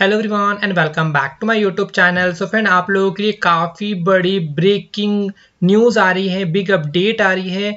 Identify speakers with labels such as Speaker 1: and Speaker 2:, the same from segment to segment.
Speaker 1: Hello everyone and welcome back to my YouTube channel so friend आप लोगों के लिए काफ़ी बड़ी ब्रेकिंग न्यूज आ रही है बिग अपडेट आ रही है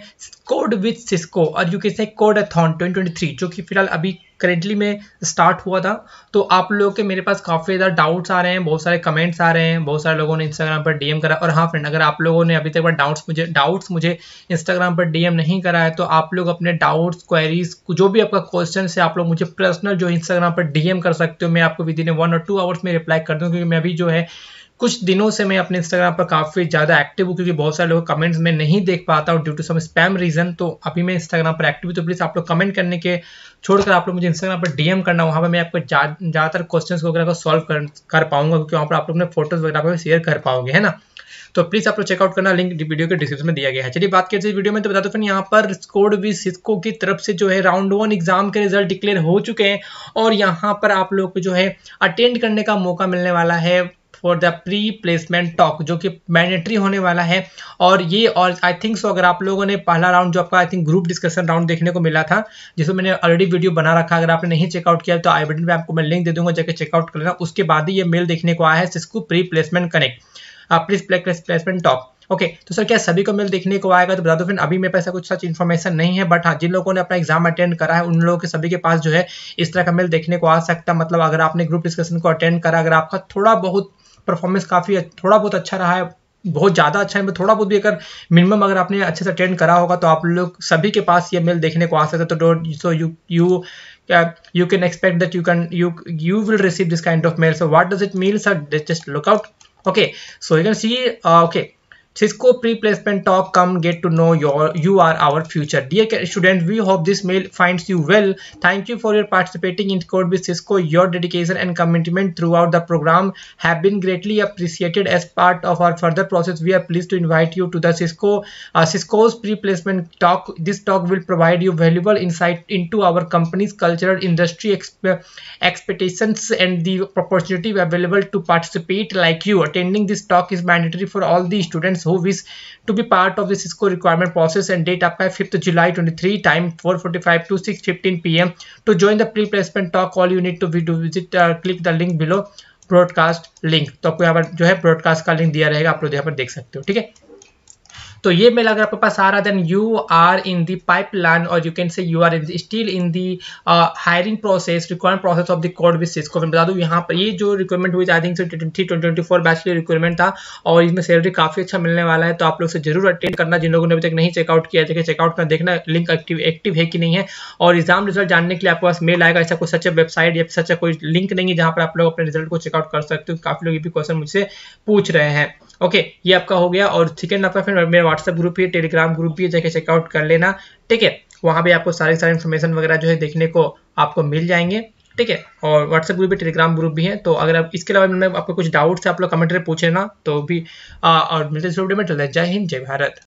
Speaker 1: कोड विथ सिस्को और you can say codeathon 2023 जो कि फिलहाल अभी करेंटली में स्टार्ट हुआ था तो आप लोगों के मेरे पास काफ़ी ज़्यादा डाउट्स आ रहे हैं बहुत सारे कमेंट्स आ रहे हैं बहुत सारे लोगों ने इंस्टाग्राम पर डीएम करा और हाँ फ्रेंड अगर आप लोगों ने अभी तक डाउट्स मुझे डाउट्स मुझे इंस्टाग्राम पर डीएम नहीं करा है तो आप लोग अपने डाउट्स क्वेरीज जो भी आपका क्वेश्चन है आप लोग मुझे पर्सनल जो इंस्टाग्राम पर डीएम कर सकते हो मैं आपको विद इन वन और टू आवर्स में रिप्लाई कर दूँ क्योंकि मैं अभी जो है कुछ दिनों से मैं अपने इंस्टाग्राम पर काफ़ी ज़्यादा एक्टिव हूँ क्योंकि बहुत सारे लोग कमेंट्स में नहीं देख पाता और due to some spam reason तो अभी मैं इंस्टाग्राम पर एक्टिव हूँ तो प्लीज़ आप लोग कमेंट करने के छोड़कर आप लोग मुझे इंस्टाग्राम पर डीएम करना वहाँ पर मैं आपको ज़्यादातर क्वेश्चन वगैरह को सॉल्व कर, कर पाऊंगा क्योंकि वहाँ पर आप लोग अपने फोटोज़ वगैरह पर शेयर कर पाओगे है ना तो प्लीज़ आप लोग चेकआउट करना लिंक वीडियो के डिस्क्रिप्शन में दिया गया है चलिए बात करते हैं वीडियो में तो बता दो फिर यहाँ पर स्कोड भी सिस्को की तरफ से जो है राउंड वन एग्जाम के रिजल्ट डिक्लेयर हो चुके हैं और यहाँ पर आप लोग को जो है अटेंड करने का मौका मिलने वाला है for the pre placement talk जो कि मैंडेटरी होने वाला है और ये और आई थिंक सो अगर आप लोगों ने पहला राउंड जो आपका I think group discussion round देखने को मिला था जिसमें मैंने ऑलरेडी वीडियो बना रखा अगर आपने नहीं चेकआउट किया तो आई बटन पर आपको मैं लिंक दे दूंगा जाकर चेकआउट कर लेना उसके बाद ही ये मेल देखने को आया है जिसको pre placement connect pre placement talk okay okay, तो सर क्या सभी को मेल देखने को आएगा तो बता दो फिर अभी मेरे पास कुछ सच इन्फॉर्मेशन नहीं है बट हाँ जिन लोगों ने अपना एग्जाम अटेंड करा है उन लोगों के सभी के पास जो है इस तरह का मेल देखने को आ सकता मतलब अगर आपने ग्रुप डिस्कशन को अटेंड करा अगर आपका थोड़ा बहुत परफॉर्मेंस काफ़ी थोड़ा बहुत अच्छा रहा है बहुत ज़्यादा अच्छा है थोड़ा बहुत भी अगर मिनिमम अगर आपने अच्छे से अटेंड करा होगा तो आप लोग सभी के पास ये मेल देखने को आ सकता है तो so you you you can expect that you can you you will receive this kind of mail so what does it mean sir just look out okay so you can see okay Cisco pre-placement talk come get to know your you are our future. Dear students, we hope this mail finds you well. Thank you for your participating in Code with Cisco. Your dedication and commitment throughout the program have been greatly appreciated as part of our further process. We are pleased to invite you to the Cisco uh, Cisco's pre-placement talk. This talk will provide you valuable insight into our company's cultural industry exp expectations and the opportunity available to participate like you. Attending this talk is mandatory for all the students as who wish to be part of this को recruitment process and date आपका है fifth July twenty three time four forty five to six fifteen P M to join the pre placement talk all you need to do visit click the link below broadcast link तो आपको यहाँ पर जो है broadcast का link दिया रहेगा आप लोग यहाँ पर देख सकते हो ठीक है तो ये मेल अगर आपके पास आ रहा then you are in the pipeline और you can say you are in still in the hiring process recruitment process of the code with Cisco मैं बता दूँ यहाँ पर ये जो रिक्वायरमेंट हुई I think twenty twenty four batch के लिए रिक्वायरमेंट था और इसमें सैलरी काफ़ी अच्छा मिलने वाला है तो आप लोग से जरूर अटेंड करना जिन लोगों ने अभी तक नहीं चेकआउट किया देखिए चेकआउट करना देखना लिंक एक्टिव एक्टिव है कि नहीं है और एग्जाम रिजल्ट जानने के लिए आपके पास मेल आएगा ऐसा कोई सच वेबसाइट या सच कोई लिंक नहीं है जहाँ पर आप लोग अपने रिजल्ट को चेकआउट कर सकते हो काफ़ी लोग ये भी क्वेश्चन मुझसे पूछ रहे हैं ओके ये आपका हो गया और सेकेंड आपका तो फिर मेरा व्हाट्सएप ग्रुप भी है टेलीग्राम ग्रुप भी है जाके चेकआउट कर लेना ठीक है वहाँ पर आपको सारे सारे इन्फॉर्मेशन वगैरह जो है देखने को आपको मिल जाएंगे ठीक है और व्हाट्सएप ग्रुप भी टेलीग्राम ग्रुप भी है तो अगर आप इसके अलावा मैं आपको कुछ डाउट्स है आप लोग कमेंट में पूछे ना तो भी आ, और मिलते वीडियो तो जय हिंद जय भारत